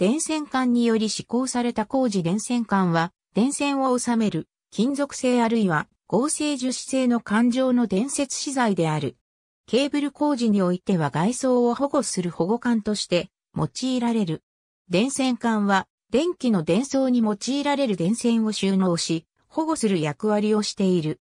電線管により施行された工事電線管は、電線を収める、金属製あるいは合成樹脂製の環状の伝説資材である。ケーブル工事においては外装を保護する保護管として用いられる。電線管は電気の伝送に用いられる電線を収納し、保護する役割をしている。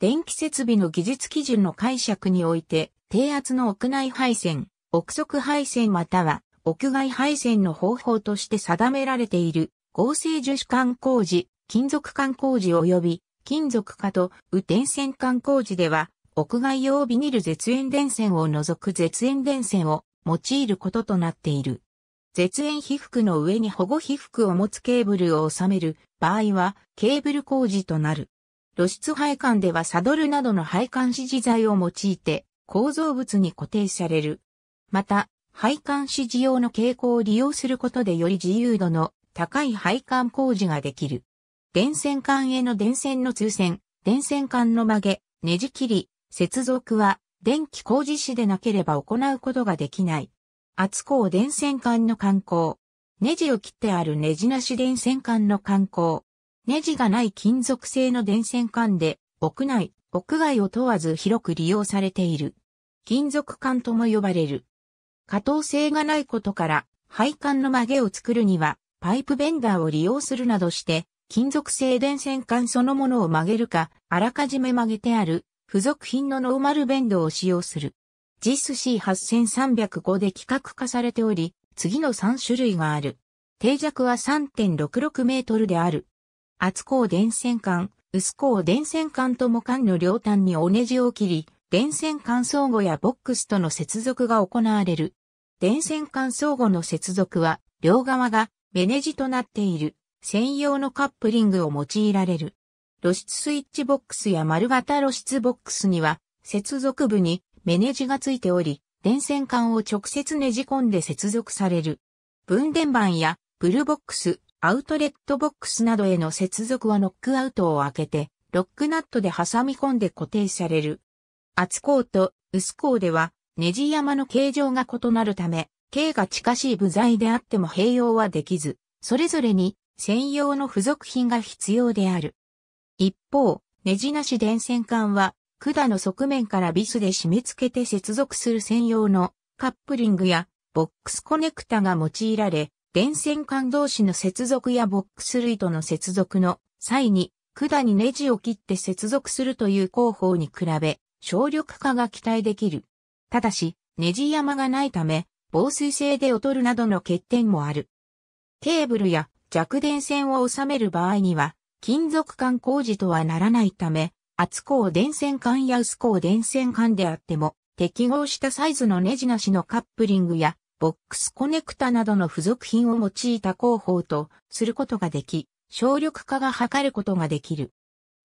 電気設備の技術基準の解釈において、低圧の屋内配線、屋側配線または屋外配線の方法として定められている合成樹脂管工事、金属管工事及び金属化と雨電線管工事では屋外用ビニル絶縁電線を除く絶縁電線を用いることとなっている。絶縁被覆の上に保護被覆を持つケーブルを収める場合はケーブル工事となる。露出配管ではサドルなどの配管支持材を用いて構造物に固定される。また、配管指示用の傾向を利用することでより自由度の高い配管工事ができる。電線管への電線の通線、電線管の曲げ、ねじ切り、接続は電気工事士でなければ行うことができない。厚工電線管の管工。ネジを切ってあるネジなし電線管の管工。ネジがない金属製の電線管で、屋内、屋外を問わず広く利用されている。金属管とも呼ばれる。可動性がないことから、配管の曲げを作るには、パイプベンダーを利用するなどして、金属製電線管そのものを曲げるか、あらかじめ曲げてある、付属品のノーマルベンドを使用する。ジ i s c 8 3 0 5で規格化されており、次の3種類がある。定弱は3.66メートルである。厚鋼電線管、薄鋼電線管とも管の両端におネジを切り、電線管相互やボックスとの接続が行われる。電線間相互の接続は、両側がメネジとなっている専用のカップリングを用いられる。露出スイッチボックスや丸型露出ボックスには、接続部にメネジがついており、電線管を直接ねじ込んで接続される。分電盤やブルボックス、アウトレットボックスなどへの接続はノックアウトを開けて、ロックナットで挟み込んで固定される。厚鋼と薄鋼ではネジ山の形状が異なるため、形が近しい部材であっても併用はできず、それぞれに専用の付属品が必要である。一方、ネジなし電線管は、管の側面からビスで締め付けて接続する専用のカップリングやボックスコネクタが用いられ、電線管同士の接続やボックス類との接続の際に、管にネジを切って接続するという工法に比べ、省力化が期待できる。ただし、ネジ山がないため、防水性で劣るなどの欠点もある。ケーブルや弱電線を収める場合には、金属管工事とはならないため、厚鋼電線管や薄鋼電線管であっても、適合したサイズのネジなしのカップリングや、ボックスコネクタなどの付属品を用いた工法とすることができ、省力化が図ることができる。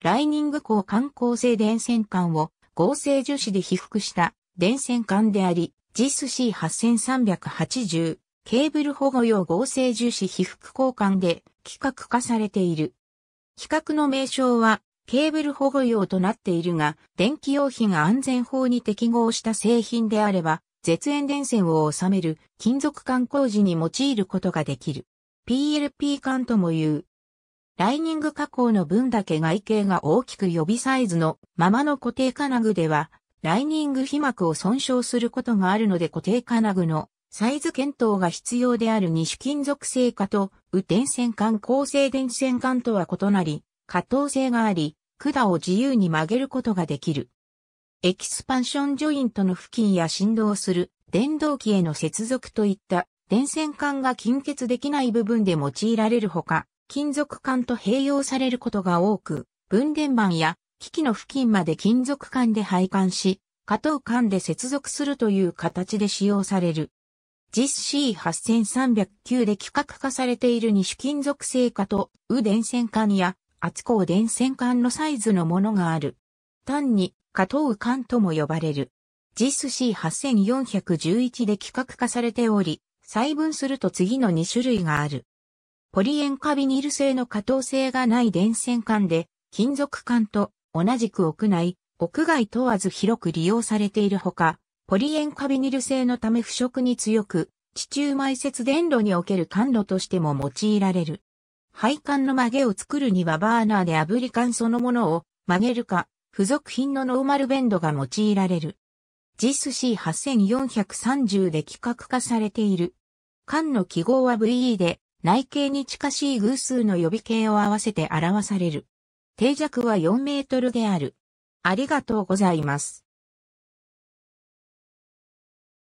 ライニング鋼管鋼製電線管を合成樹脂で被覆した電線管であり、JIS C8380 ケーブル保護用合成樹脂被覆交換で規格化されている。規格の名称はケーブル保護用となっているが、電気用品が安全法に適合した製品であれば、絶縁電線を収める金属管工事に用いることができる。PLP 管とも言う。ライニング加工の分だけ外形が大きく予備サイズのままの固定金具ではライニング被膜を損傷することがあるので固定金具のサイズ検討が必要である二種金属製化と、右電線管構成電線管とは異なり、可動性があり、管を自由に曲げることができる。エキスパンションジョイントの付近や振動する電動機への接続といった電線管が金欠できない部分で用いられるほか、金属管と併用されることが多く、分電盤や機器の付近まで金属管で配管し、加藤管で接続するという形で使用される。JIS C8309 で規格化されている二種金属製化と、右電線管や厚鋼電線管のサイズのものがある。単に、加藤管とも呼ばれる。JIS C8411 で規格化されており、細分すると次の2種類がある。ポリエンカビニル製の加藤性がない電線管で、金属管と同じく屋内、屋外問わず広く利用されているほか、ポリエンカビニル製のため腐食に強く、地中埋設電炉における管路としても用いられる。配管の曲げを作るにはバーナーで炙り管そのものを曲げるか、付属品のノーマルベンドが用いられる。JIS C8430 で規格化されている。管の記号は VE で、内径に近しい偶数の予備形を合わせて表される。定尺は4メートルである。ありがとうございます。